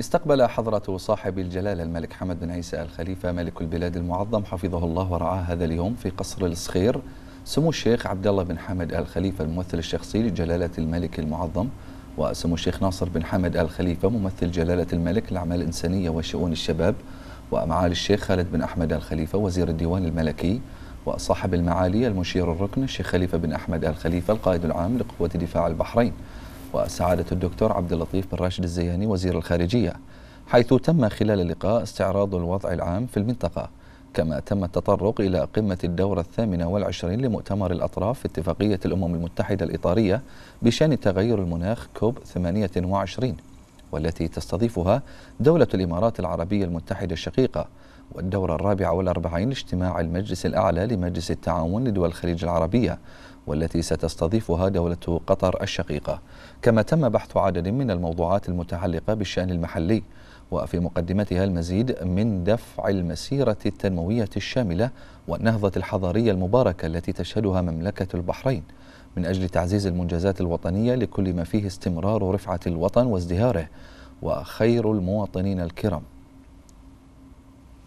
استقبل حضرة صاحب الجلالة الملك حمد بن عيسى الخليفة ملك البلاد المعظم حفظه الله ورعاه هذا اليوم في قصر الصخير سمو الشيخ عبد الله بن حمد الخليفة الممثل الشخصي لجلالة الملك المعظم وسمو الشيخ ناصر بن حمد الخليفة ممثل جلالة الملك للأعمال الإنسانية وشؤون الشباب ومعالي الشيخ خالد بن أحمد الخليفة وزير الديوان الملكي وصاحب المعالي المشير الركن الشيخ خليفة بن أحمد الخليفة القائد العام لقوة دفاع البحرين وسعادة الدكتور عبد اللطيف بن راشد الزياني وزير الخارجية حيث تم خلال اللقاء استعراض الوضع العام في المنطقة كما تم التطرق إلى قمة الدورة الثامنة والعشرين لمؤتمر الأطراف في اتفاقية الأمم المتحدة الإطارية بشأن تغير المناخ كوب 28 والتي تستضيفها دولة الإمارات العربية المتحدة الشقيقة والدورة الرابعة والأربعين لاجتماع المجلس الأعلى لمجلس التعاون لدول الخليج العربية والتي ستستضيفها دولة قطر الشقيقة كما تم بحث عدد من الموضوعات المتعلقة بالشأن المحلي وفي مقدمتها المزيد من دفع المسيرة التنموية الشاملة والنهضة الحضارية المباركة التي تشهدها مملكة البحرين من أجل تعزيز المنجزات الوطنية لكل ما فيه استمرار رفعة الوطن وازدهاره وخير المواطنين الكرام